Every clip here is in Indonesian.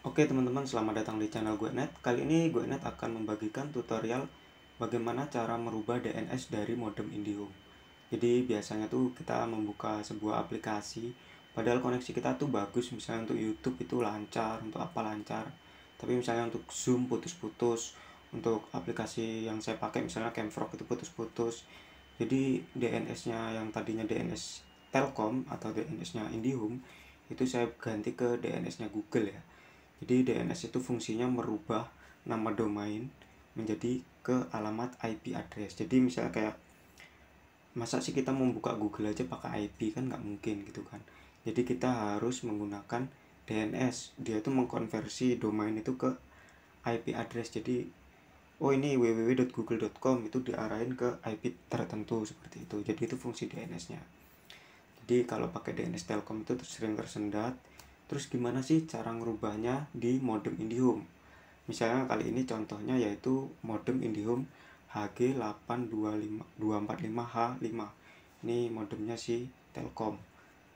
Oke teman-teman, selamat datang di channel gue Net. Kali ini gue Net akan membagikan tutorial bagaimana cara merubah DNS dari modem Indihome. Jadi biasanya tuh kita membuka sebuah aplikasi, padahal koneksi kita tuh bagus, misalnya untuk YouTube itu lancar, untuk apa lancar. Tapi misalnya untuk Zoom putus-putus, untuk aplikasi yang saya pakai misalnya Camfrog itu putus-putus. Jadi DNS-nya yang tadinya DNS Telkom atau DNS-nya Indihome itu saya ganti ke DNS-nya Google ya jadi DNS itu fungsinya merubah nama domain menjadi ke alamat IP address. Jadi misalnya kayak masa sih kita membuka Google aja pakai IP kan nggak mungkin gitu kan. Jadi kita harus menggunakan DNS. Dia itu mengkonversi domain itu ke IP address. Jadi oh ini www.google.com itu diarahin ke IP tertentu seperti itu. Jadi itu fungsi DNS-nya. Jadi kalau pakai DNS Telkom itu sering tersendat Terus gimana sih cara ngerubahnya di modem IndiHome? Misalnya kali ini contohnya yaitu modem IndiHome HG8245H5. Ini modemnya si Telkom.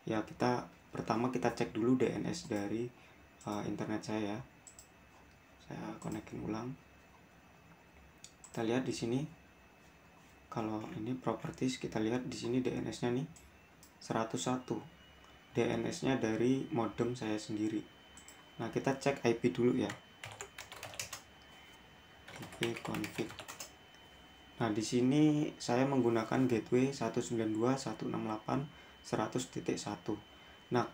Ya, kita pertama kita cek dulu DNS dari uh, internet saya. Ya. Saya konekin ulang. Kita lihat di sini kalau ini properties kita lihat di sini DNS-nya nih 101 DNS-nya dari modem saya sendiri. Nah, kita cek IP dulu ya. IP config. Nah, di sini saya menggunakan gateway 192.168.100.1. Nah,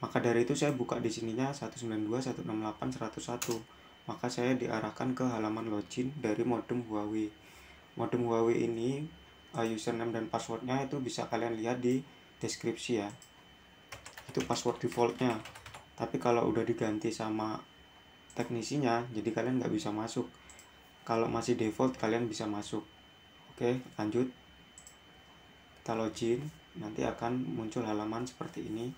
maka dari itu saya buka di sininya 192.168.101. Maka saya diarahkan ke halaman login dari modem Huawei. Modem Huawei ini uh, username dan passwordnya itu bisa kalian lihat di deskripsi ya itu password defaultnya tapi kalau udah diganti sama teknisinya jadi kalian nggak bisa masuk kalau masih default kalian bisa masuk oke lanjut kita login nanti akan muncul halaman seperti ini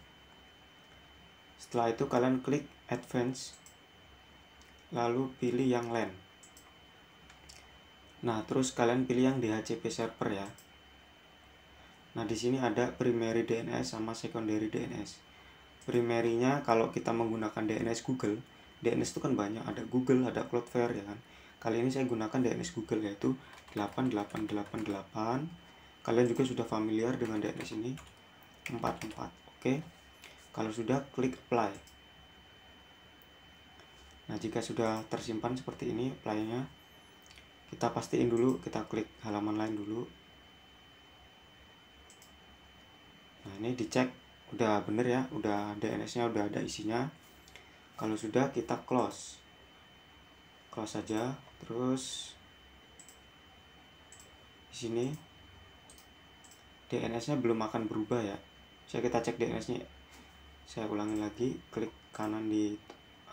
setelah itu kalian klik advance lalu pilih yang LAN nah terus kalian pilih yang DHCP server ya Nah, di sini ada primary DNS sama secondary DNS. primernya kalau kita menggunakan DNS Google, DNS itu kan banyak, ada Google, ada Cloudflare ya kan. Kali ini saya gunakan DNS Google yaitu 8888. Kalian juga sudah familiar dengan DNS ini. 44. Oke. Kalau sudah klik apply. Nah, jika sudah tersimpan seperti ini apply-nya, kita pastiin dulu, kita klik halaman lain dulu, nah ini dicek udah bener ya udah DNS nya udah ada isinya kalau sudah kita close close saja terus di sini DNS nya belum akan berubah ya saya kita cek DNS nya saya ulangi lagi klik kanan di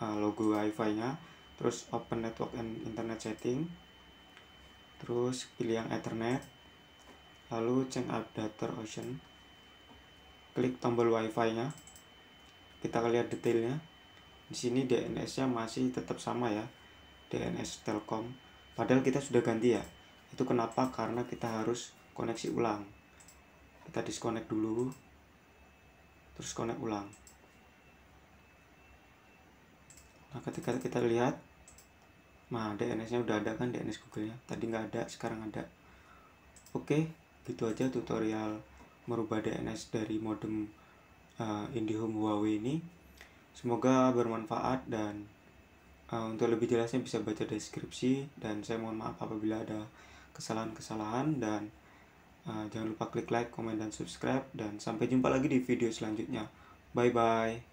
uh, logo wifi nya terus open network and internet setting terus pilih yang ethernet lalu cek adapter version klik tombol wifi-nya. Kita lihat detailnya. Di sini DNS-nya masih tetap sama ya. DNS Telkom. Padahal kita sudah ganti ya. Itu kenapa? Karena kita harus koneksi ulang. Kita disconnect dulu. Terus connect ulang. Nah, ketika kita lihat Nah, DNS-nya udah ada kan DNS Google-nya. Tadi nggak ada, sekarang ada. Oke, gitu aja tutorial merubah DNS dari modem uh, IndiHome Huawei ini. Semoga bermanfaat dan uh, untuk lebih jelasnya bisa baca deskripsi dan saya mohon maaf apabila ada kesalahan-kesalahan dan uh, jangan lupa klik like, komen, dan subscribe dan sampai jumpa lagi di video selanjutnya. Bye bye.